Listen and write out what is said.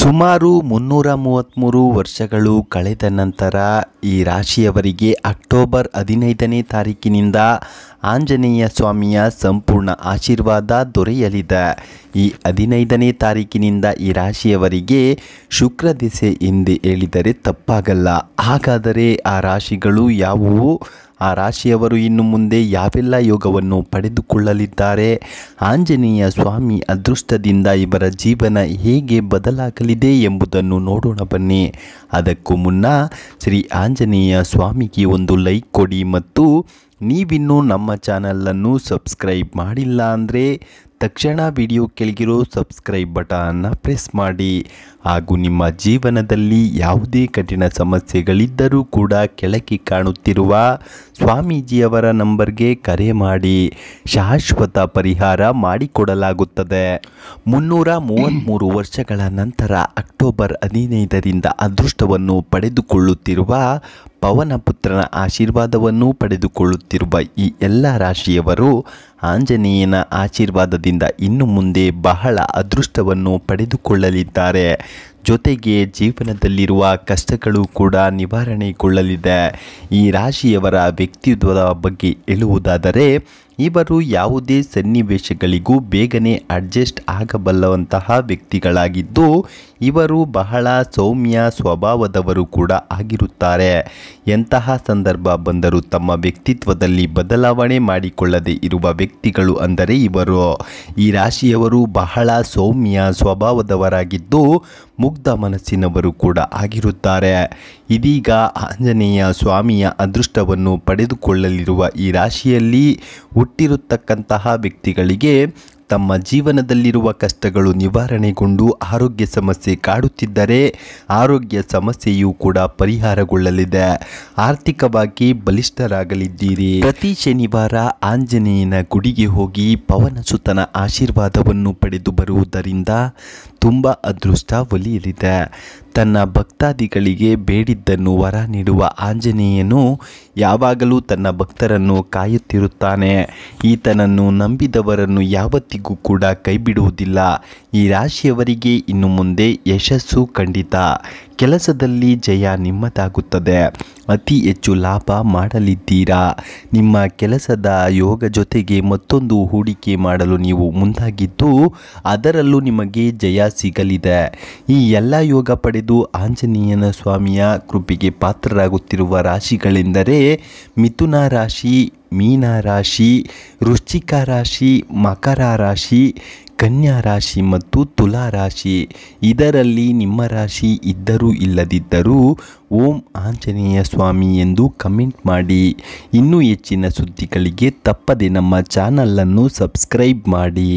ಸುಮಾರು ಮುನ್ನೂರ ಮೂವತ್ತ್ಮೂರು ವರ್ಷಗಳು ಕಳೆದ ನಂತರ ಈ ರಾಶಿಯವರಿಗೆ ಅಕ್ಟೋಬರ್ ಹದಿನೈದನೇ ತಾರೀಕಿನಿಂದ ಆಂಜನೇಯ ಸ್ವಾಮಿಯ ಸಂಪೂರ್ಣ ಆಶೀರ್ವಾದ ದೊರೆಯಲಿದೆ ಈ ಹದಿನೈದನೇ ತಾರೀಕಿನಿಂದ ಈ ರಾಶಿಯವರಿಗೆ ಶುಕ್ರ ದಿಸೆ ಎಂದೇ ಹೇಳಿದರೆ ತಪ್ಪಾಗಲ್ಲ ಹಾಗಾದರೆ ಆ ರಾಶಿಗಳು ಯಾವುವು ಆ ರಾಶಿಯವರು ಇನ್ನು ಮುಂದೆ ಯಾವೆಲ್ಲ ಯೋಗವನ್ನು ಪಡೆದುಕೊಳ್ಳಲಿದ್ದಾರೆ ಆಂಜನೇಯ ಸ್ವಾಮಿ ಅದೃಷ್ಟದಿಂದ ಇವರ ಜೀವನ ಹೇಗೆ ಬದಲಾಗಲಿದೆ ಎಂಬುದನ್ನು ನೋಡೋಣ ಬನ್ನಿ ಅದಕ್ಕೂ ಮುನ್ನ ಶ್ರೀ ಆಂಜನೇಯ ಸ್ವಾಮಿಗೆ ಒಂದು ಲೈಕ್ ಕೊಡಿ ಮತ್ತು ನೀವಿನ್ನೂ ನಮ್ಮ ಚಾನಲನ್ನು ಸಬ್ಸ್ಕ್ರೈಬ್ ಮಾಡಿಲ್ಲ ಅಂದರೆ ತಕ್ಷಣ ವಿಡಿಯೋ ಕೆಳಗಿರೋ ಸಬ್ಸ್ಕ್ರೈಬ್ ಬಟನನ್ನು ಪ್ರೆಸ್ ಮಾಡಿ ಹಾಗೂ ನಿಮ್ಮ ಜೀವನದಲ್ಲಿ ಯಾವುದೇ ಕಠಿಣ ಸಮಸ್ಯೆಗಳಿದ್ದರೂ ಕೂಡ ಕೆಳಕಿ ಕಾಣುತ್ತಿರುವ ಸ್ವಾಮೀಜಿಯವರ ನಂಬರ್ಗೆ ಕರೆ ಮಾಡಿ ಶಾಶ್ವತ ಪರಿಹಾರ ಮಾಡಿಕೊಡಲಾಗುತ್ತದೆ ಮುನ್ನೂರ ಮೂವತ್ತ್ಮೂರು ವರ್ಷಗಳ ನಂತರ ಅಕ್ಟೋಬರ್ ಹದಿನೈದರಿಂದ ಅದೃಷ್ಟವನ್ನು ಪಡೆದುಕೊಳ್ಳುತ್ತಿರುವ ಪವನ ಪುತ್ರನ ಆಶೀರ್ವಾದವನ್ನು ಪಡೆದುಕೊಳ್ಳುತ್ತಿರುವ ಈ ಎಲ್ಲ ರಾಶಿಯವರು ಆಂಜನೇಯನ ಆಶೀರ್ವಾದದಿಂದ ಇನ್ನು ಮುಂದೆ ಬಹಳ ಅದೃಷ್ಟವನ್ನು ಪಡೆದುಕೊಳ್ಳಲಿದ್ದಾರೆ ಜೊತೆಗೆ ಜೀವನದಲ್ಲಿರುವ ಕಷ್ಟಗಳು ಕೂಡ ನಿವಾರಣೆಗೊಳ್ಳಲಿದೆ ಈ ರಾಶಿಯವರ ವ್ಯಕ್ತಿತ್ವದ ಬಗ್ಗೆ ಹೇಳುವುದಾದರೆ ಇವರು ಯಾವುದೇ ಸನ್ನಿವೇಶಗಳಿಗೂ ಬೇಗನೆ ಅಡ್ಜಸ್ಟ್ ಆಗಬಲ್ಲವಂತಹ ವ್ಯಕ್ತಿಗಳಾಗಿದ್ದು ಇವರು ಬಹಳ ಸೌಮ್ಯ ಸ್ವಭಾವದವರು ಕೂಡ ಆಗಿರುತ್ತಾರೆ ಎಂತಹ ಸಂದರ್ಭ ಬಂದರೂ ತಮ್ಮ ವ್ಯಕ್ತಿತ್ವದಲ್ಲಿ ಬದಲಾವಣೆ ಮಾಡಿಕೊಳ್ಳದೇ ಇರುವ ವ್ಯಕ್ತಿಗಳು ಅಂದರೆ ಇವರು ಈ ರಾಶಿಯವರು ಬಹಳ ಸೌಮ್ಯ ಸ್ವಭಾವದವರಾಗಿದ್ದು ಮುಗ್ಧ ಮನಸ್ಸಿನವರು ಕೂಡ ಆಗಿರುತ್ತಾರೆ ಇದೀಗ ಆಂಜನೇಯ ಸ್ವಾಮಿಯ ಅದೃಷ್ಟವನ್ನು ಪಡೆದುಕೊಳ್ಳಲಿರುವ ಈ ರಾಶಿಯಲ್ಲಿ ಹುಟ್ಟಿರುತ್ತಕ್ಕಂತಹ ವ್ಯಕ್ತಿಗಳಿಗೆ ತಮ್ಮ ಜೀವನದಲ್ಲಿರುವ ಕಷ್ಟಗಳು ನಿವಾರಣೆಗೊಂಡು ಆರೋಗ್ಯ ಸಮಸ್ಯೆ ಕಾಡುತ್ತಿದ್ದರೆ ಆರೋಗ್ಯ ಸಮಸ್ಯೆಯೂ ಕೂಡ ಪರಿಹಾರಗೊಳ್ಳಲಿದೆ ಆರ್ಥಿಕವಾಗಿ ಬಲಿಷ್ಠರಾಗಲಿದ್ದೀರಿ ಪ್ರತಿ ಶನಿವಾರ ಆಂಜನೇಯನ ಗುಡಿಗೆ ಹೋಗಿ ಸುತನ ಆಶೀರ್ವಾದವನ್ನು ಪಡೆದು ಬರುವುದರಿಂದ ತುಂಬ ಅದೃಷ್ಟ ಒಲಿಯಲಿದೆ ತನ್ನ ಭಕ್ತಾದಿಗಳಿಗೆ ಬೇಡಿದ್ದನ್ನು ವರ ನೀಡುವ ಆಂಜನೇಯನು ಯಾವಾಗಲೂ ತನ್ನ ಭಕ್ತರನ್ನು ಕಾಯುತ್ತಿರುತ್ತಾನೆ ಈತನನ್ನು ನಂಬಿದವರನ್ನು ಯಾವತ್ತಿಗೂ ಕೂಡ ಕೈಬಿಡುವುದಿಲ್ಲ ಈ ರಾಶಿಯವರಿಗೆ ಇನ್ನು ಮುಂದೆ ಯಶಸ್ಸು ಖಂಡಿತ ಕೆಲಸದಲ್ಲಿ ಜಯ ನಿಮ್ಮದಾಗುತ್ತದೆ ಅತಿ ಹೆಚ್ಚು ಲಾಭ ಮಾಡಲಿದ್ದೀರಾ ನಿಮ್ಮ ಕೆಲಸದ ಯೋಗ ಜೊತೆಗೆ ಮತ್ತೊಂದು ಹೂಡಿಕೆ ಮಾಡಲು ನೀವು ಮುಂದಾಗಿದ್ದು ಅದರಲ್ಲೂ ನಿಮಗೆ ಜಯ ಸಿಗಲಿದೆ ಈ ಎಲ್ಲ ಯೋಗ ಪಡೆದು ಆಂಜನೇಯನ ಸ್ವಾಮಿಯ ಕೃಪೆಗೆ ಪಾತ್ರರಾಗುತ್ತಿರುವ ರಾಶಿಗಳೆಂದರೆ ಮಿಥುನ ರಾಶಿ ಮೀನ ರಾಶಿ ವೃಶ್ಚಿಕ ರಾಶಿ ಮಕರ ರಾಶಿ ಕನ್ಯಾ ರಾಶಿ ಮತ್ತು ತುಲಾ ರಾಶಿ ಇದರಲ್ಲಿ ನಿಮ್ಮ ರಾಶಿ ಇದ್ದರೂ ಇಲ್ಲದಿದ್ದರೂ ಓಂ ಆಂಜನೇಯ ಸ್ವಾಮಿ ಎಂದು ಕಮೆಂಟ್ ಮಾಡಿ ಇನ್ನೂ ಹೆಚ್ಚಿನ ಸುದ್ದಿಗಳಿಗೆ ತಪ್ಪದೆ ನಮ್ಮ ಚಾನಲನ್ನು ಸಬ್ಸ್ಕ್ರೈಬ್ ಮಾಡಿ